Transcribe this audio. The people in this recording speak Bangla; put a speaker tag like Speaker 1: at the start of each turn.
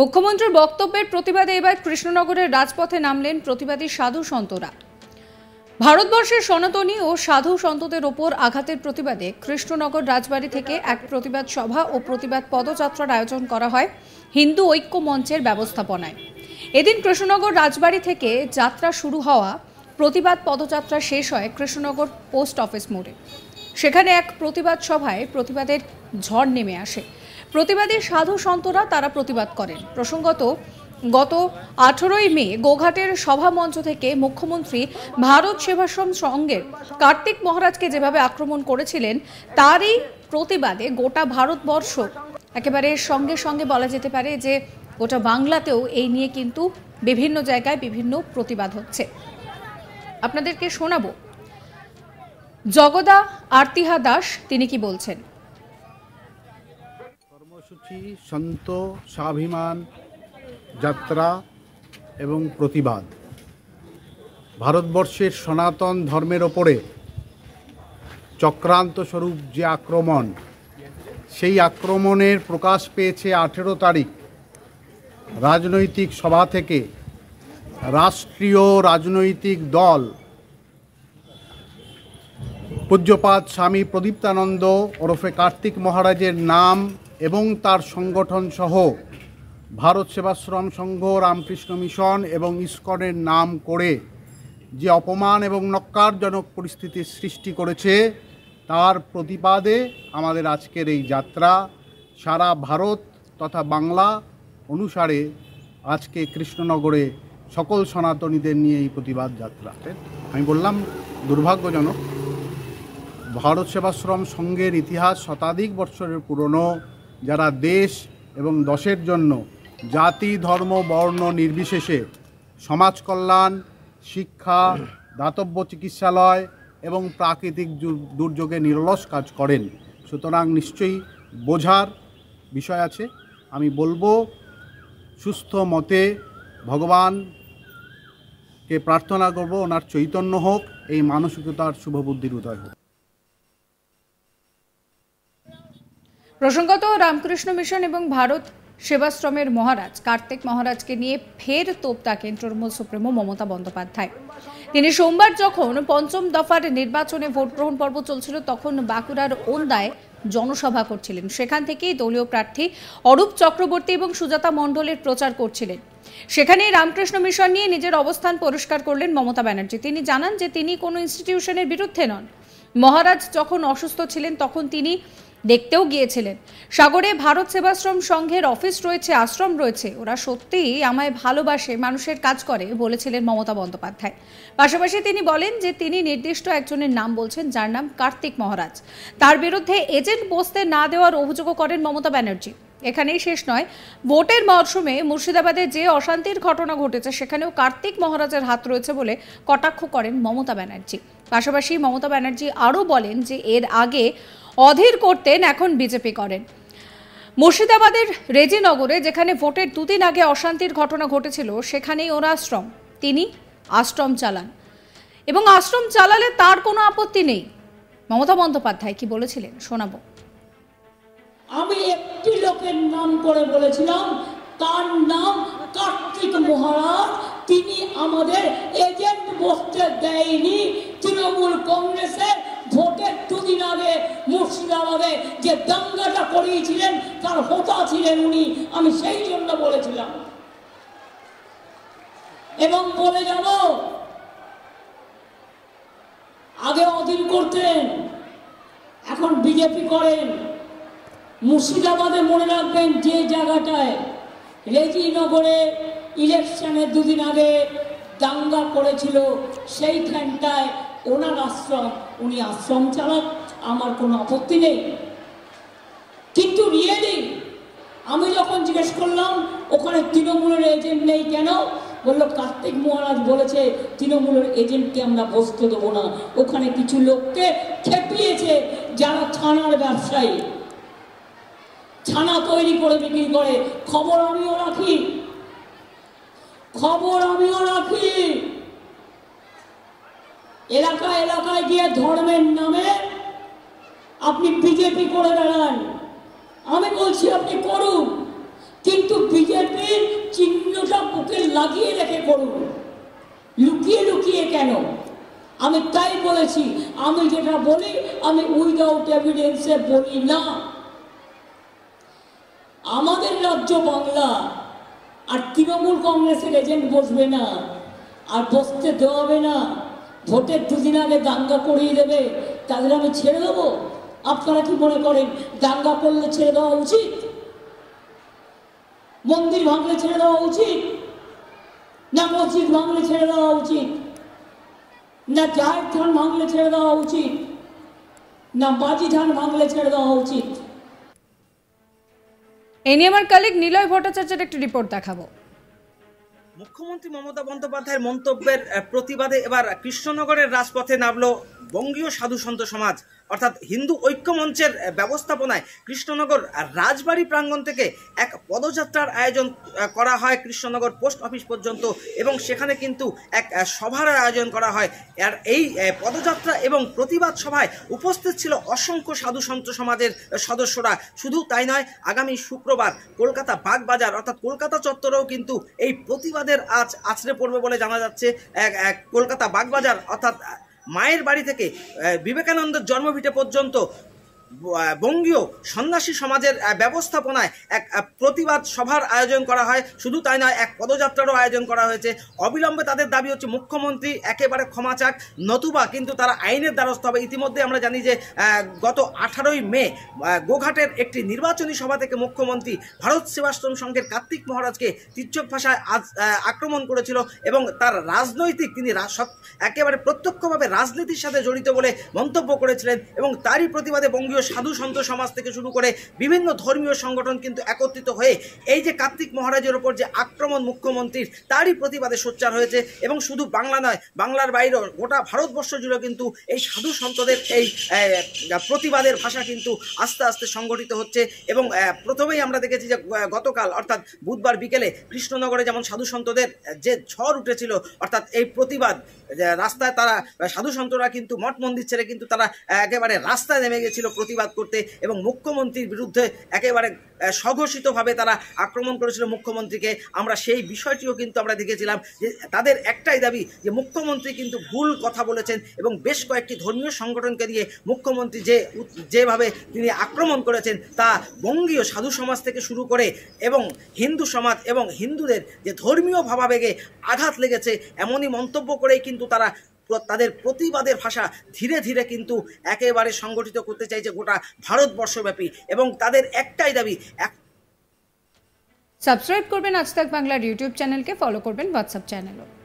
Speaker 1: মুখ্যমন্ত্রীর বক্তব্যের প্রতিবাদে এবার কৃষ্ণনগরের রাজপথে নামলেন প্রতিবাদী সাধু সন্তরা ভারতবর্ষের সনাতনী ও সাধু সন্তদের ওপর আঘাতের প্রতিবাদে কৃষ্ণনগর রাজবাড়ি থেকে এক প্রতিবাদ সভা ও প্রতিবাদ পদযাত্রার আয়োজন করা হয় হিন্দু ঐক্য মঞ্চের ব্যবস্থাপনায় এদিন কৃষ্ণনগর রাজবাড়ি থেকে যাত্রা শুরু হওয়া প্রতিবাদ পদযাত্রা শেষ হয় কৃষ্ণনগর পোস্ট অফিস মোড়ে সেখানে এক প্রতিবাদ সভায় প্রতিবাদের ঝড় নেমে আসে প্রতিবাদী সাধু সন্তরা তারা প্রতিবাদ করেন প্রসঙ্গত গত আঠেরোই মে গোঘাটের সভামঞ্চ থেকে মুখ্যমন্ত্রী ভারত সেবাশ্রম সঙ্গের কার্তিক মহারাজকে যেভাবে আক্রমণ করেছিলেন তারই প্রতিবাদে গোটা ভারতবর্ষ একেবারে সঙ্গে সঙ্গে বলা যেতে পারে যে গোটা বাংলাতেও এই নিয়ে কিন্তু বিভিন্ন জায়গায় বিভিন্ন প্রতিবাদ হচ্ছে আপনাদেরকে শোনাবো জগদা আরতিহা দাস তিনি কি বলছেন
Speaker 2: করছি সন্ত স্বাভিমান যাত্রা এবং প্রতিবাদ ভারতবর্ষের সনাতন ধর্মের ওপরে চক্রান্ত স্বরূপ যে আক্রমণ সেই আক্রমণের প্রকাশ পেয়েছে আঠেরো তারিখ রাজনৈতিক সভা থেকে রাষ্ট্রীয় রাজনৈতিক দল পূজ্যপাত স্বামী প্রদীপ্তানন্দ ওরফে কার্তিক মহারাজের নাম এবং তার সংগঠন সহ ভারত সেবাশ্রম সংঘ রামকৃষ্ণ মিশন এবং ইস্কনের নাম করে যে অপমান এবং নক্কারজনক পরিস্থিতির সৃষ্টি করেছে তার প্রতিবাদে আমাদের আজকের এই যাত্রা সারা ভারত তথা বাংলা অনুসারে আজকে কৃষ্ণনগরে সকল সনাতনীদের নিয়ে এই প্রতিবাদ যাত্রা আমি বললাম দুর্ভাগ্যজনক ভারত সেবাশ্রম সংঘের ইতিহাস শতাধিক বৎসরের পুরনো যারা দেশ এবং দশের জন্য জাতি ধর্ম বর্ণ নির্বিশেষে সমাজ কল্যাণ শিক্ষা দাতব্য চিকিৎসালয় এবং প্রাকৃতিক দুর্যোগে নিরলস কাজ করেন সুতরাং নিশ্চয়ই বোঝার বিষয় আছে আমি বলবো সুস্থ মতে ভগবানকে প্রার্থনা করব ওনার চৈতন্য হোক এই মানসিকতার শুভবুদ্ধির উদয় হোক
Speaker 1: প্রসঙ্গত রামকৃষ্ণ মিশন এবং ভারত সেবাশ্রমের মহারাজ কার্তিক মহারাজকে নিয়ে ফের তোপ তাকেন তৃণমূল সুপ্রিমো মমতা বন্দ্যোপাধ্যায় তিনি সোমবার যখন পঞ্চম দফার নির্বাচনে ভোট গ্রহণ পর্ব চলছিল তখন বাঁকুড়ার ওন্দায় জনসভা করছিলেন সেখান থেকেই দলীয় প্রার্থী অরূপ চক্রবর্তী এবং সুজাতা মণ্ডলের প্রচার করছিলেন সেখানে রামকৃষ্ণ মিশন নিয়ে নিজের অবস্থান পরিষ্কার করলেন মমতা ব্যানার্জি তিনি জানান যে তিনি কোনো ইনস্টিটিউশনের বিরুদ্ধে নন মহারাজ যখন অসুস্থ ছিলেন তখন তিনি দেখতেও গিয়েছিলেন সাগরে ভারত সেবাশ্রম সংঘের অফিস রয়েছে আশ্রম রয়েছে ওরা সত্যিই আমায় ভালোবাসে মানুষের কাজ করে বলেছিলেন মমতা বন্দ্যোপাধ্যায় পাশাপাশি তিনি বলেন যে তিনি নির্দিষ্ট একজনের নাম বলছেন যার নাম কার্তিক মহারাজ তার বিরুদ্ধে এজেন্ট বসতে না দেওয়ার অভিযোগও করেন মমতা ব্যানার্জি এখানেই শেষ নয় ভোটের মরশুমে মুর্শিদাবাদে যে অশান্তির ঘটনা ঘটেছে সেখানেও কার্তিক মহারাজের হাত রয়েছে বলে কটাক্ষ করেন মমতা ব্যানার্জি পাশাপাশি মমতা ব্যানার্জি আরও বলেন যে এর আগে অধীর করতেন এখন বিজেপি করেন মুর্শিদাবাদের রেজিনগরে যেখানে ভোটের দুদিন আগে অশান্তির ঘটনা ঘটেছিল সেখানেই ওর আশ্রম তিনি আশ্রম চালান এবং আশ্রম চালালে তার কোনো আপত্তি নেই মমতা বন্দ্যোপাধ্যায় কি বলেছিলেন শোনাবো
Speaker 3: আমি একটি লোকের নাম করে বলেছিলাম তার নাম কার্তিক মহারাজ তিনি আমাদের এজেন্ট বসতে দেয়নি তৃণমূল কংগ্রেসের কিছুদিন আগে মুর্শিদাবাদে যে দাঙ্গাটা করিয়েছিলেন তার হোতা ছিলেন উনি আমি সেই জন্য বলেছিলাম এবং বলে যাব আগে অধীন করতেন এখন বিজেপি করেন মুর্শিদাবাদে মনে রাখবেন যে জায়গাটায় রেজিনগরে ইলেকশনের দুদিন আগে দাঙ্গা করেছিল সেইখানটায় ওনার আশ্রম উনি আশ্রম চালাক আমার কোনো আপত্তি নেই কিন্তু রিয়েলি আমি যখন জিজ্ঞেস করলাম ওখানে তৃণমূলের এজেন্ট নেই কেন বললো কার্তিক মহারাজ বলেছে তৃণমূলের এজেন্টকে আমরা বসতে দেবো না ওখানে কিছু লোককে খেপিয়েছে যারা ছানার ব্যবসায়ী ছানা তৈরি করে বিক্রি করে খবর আমিও রাখি খবর আমিও রাখি এলাকা এলাকায় গিয়ে ধর্মের নামে আপনি বিজেপি করে বেড়ান আমি বলছি আপনি করুন কিন্তু বিজেপির চিহ্নটা বুকে লাগিয়ে রেখে করুন লুকিয়ে লুকিয়ে কেন আমি তাই বলেছি আমি যেটা বলি আমি উইদাউট এভিডেন্সে বলি না আমাদের রাজ্য বাংলা আর তৃণমূল কংগ্রেসের এজেন্ট বসবে না আর বসতে দেওয়াবে না ভোটের দুদিন আগে দাঙ্গা করিয়ে দেবে তাদের আমি ছেড়ে দেবো আপনারা কি মনে করেন দাঙ্গা করলে ছেড়ে দেওয়া উচিত মন্দির ভাঙলে ছেড়ে দেওয়া উচিত না মসজিদ ভাঙলে ছেড়ে দেওয়া উচিত না জাহের ধান ভাঙলে ছেড়ে দেওয়া উচিত না বাজি ধান
Speaker 1: ভাঙলে ছেড়ে দেওয়া উচিত এ নিয়ে আমার কালিক নিলয় ভট্টাচার্যের একটি রিপোর্ট দেখাবো
Speaker 4: মুখ্যমন্ত্রী মমতা বন্দ্যোপাধ্যায়ের মন্তব্যের প্রতিবাদে এবার কৃষ্ণনগরের রাজপথে নামল বঙ্গীয় সাধু সন্ত সমাজ অর্থাৎ হিন্দু ঐক্য মঞ্চের ব্যবস্থাপনায় কৃষ্ণনগর রাজবাড়ি প্রাঙ্গণ থেকে এক পদযাত্রার আয়োজন করা হয় কৃষ্ণনগর পোস্ট অফিস পর্যন্ত এবং সেখানে কিন্তু এক সভার আয়োজন করা হয় আর এই পদযাত্রা এবং প্রতিবাদ সভায় উপস্থিত ছিল অসংখ্য সাধু সন্ত সমাজের সদস্যরা শুধু তাই নয় আগামী শুক্রবার কলকাতা বাগবাজার অর্থাৎ কলকাতা চত্বরেও কিন্তু এই প্রতিবাদের আজ আছড়ে পড়বে বলে জানা যাচ্ছে কলকাতা বাগবাজার অর্থাৎ মায়ের বাড়ি থেকে বিবেকানন্দের জন্মভিটে পর্যন্ত বঙ্গীয় সন্ন্যাসী সমাজের ব্যবস্থাপনায় এক প্রতিবাদ সভার আয়োজন করা হয় শুধু তাই নয় এক পদযাত্রারও আয়োজন করা হয়েছে অবিলম্বে তাদের দাবি হচ্ছে মুখ্যমন্ত্রী একেবারে ক্ষমা চাক নতুবা কিন্তু তারা আইনের দ্বারস্থ হবে ইতিমধ্যে আমরা জানি যে গত আঠারোই মে গোঘাটের একটি নির্বাচনী সভা থেকে মুখ্যমন্ত্রী ভারত সেবাশ্রম সংঘের কার্তিক মহারাজকে তির্যক ভাষায় আজ আক্রমণ করেছিল এবং তার রাজনৈতিক তিনি একেবারে প্রত্যক্ষভাবে রাজনীতির সাথে জড়িত বলে মন্তব্য করেছিলেন এবং তারই প্রতিবাদে বঙ্গীয় সাধু সন্ত সমাজ থেকে শুরু করে বিভিন্ন ধর্মীয় সংগঠন কিন্তু একত্রিত হয়ে এই যে কার্তিক মহারাজের ওপর যে আক্রমণ মুখ্যমন্ত্রীর তারই প্রতিবাদে সোচ্চার হয়েছে এবং শুধু বাংলা নয় বাংলার বাইরেও গোটা ভারতবর্ষ জুড়ে কিন্তু এই সাধু সন্তদের এই প্রতিবাদের ভাষা কিন্তু আস্তে আস্তে সংগঠিত হচ্ছে এবং প্রথমেই আমরা দেখেছি যে গতকাল অর্থাৎ বুধবার বিকেলে কৃষ্ণনগরে যেমন সাধু সন্তদের যে ঝড় উঠেছিল অর্থাৎ এই প্রতিবাদ রাস্তায় তারা সাধু সন্তরা কিন্তু মঠ মন্দির ছেড়ে কিন্তু তারা একেবারে রাস্তায় নেমে গেছিল প্রতিবাদ করতে এবং মুখ্যমন্ত্রীর বিরুদ্ধে একেবারে স্বঘোষিতভাবে তারা আক্রমণ করেছিল মুখ্যমন্ত্রীকে আমরা সেই বিষয়টিও কিন্তু আমরা দেখেছিলাম যে তাদের একটাই দাবি যে মুখ্যমন্ত্রী কিন্তু ভুল কথা বলেছেন এবং বেশ কয়েকটি ধর্মীয় সংগঠনকে দিয়ে মুখ্যমন্ত্রী যে যেভাবে তিনি আক্রমণ করেছেন তা বঙ্গীয় সাধু সমাজ থেকে শুরু করে এবং হিন্দু সমাজ এবং হিন্দুদের যে ধর্মীয় ভাবাবেগে আঘাত লেগেছে এমনই মন্তব্য করেই কিন্তু তারা তাদের প্রতিবাদের ভাষা ধীরে ধীরে কিন্তু একেবারে সংগঠিত করতে চাইছে গোটা ভারতবর্ষব্যাপী এবং তাদের একটাই দাবি এক
Speaker 1: সাবস্ক্রাইব করবেন আজ তাক বাংলার ইউটিউব চ্যানেলকে ফলো করবেন হোয়াটসঅ্যাপ চ্যানেলও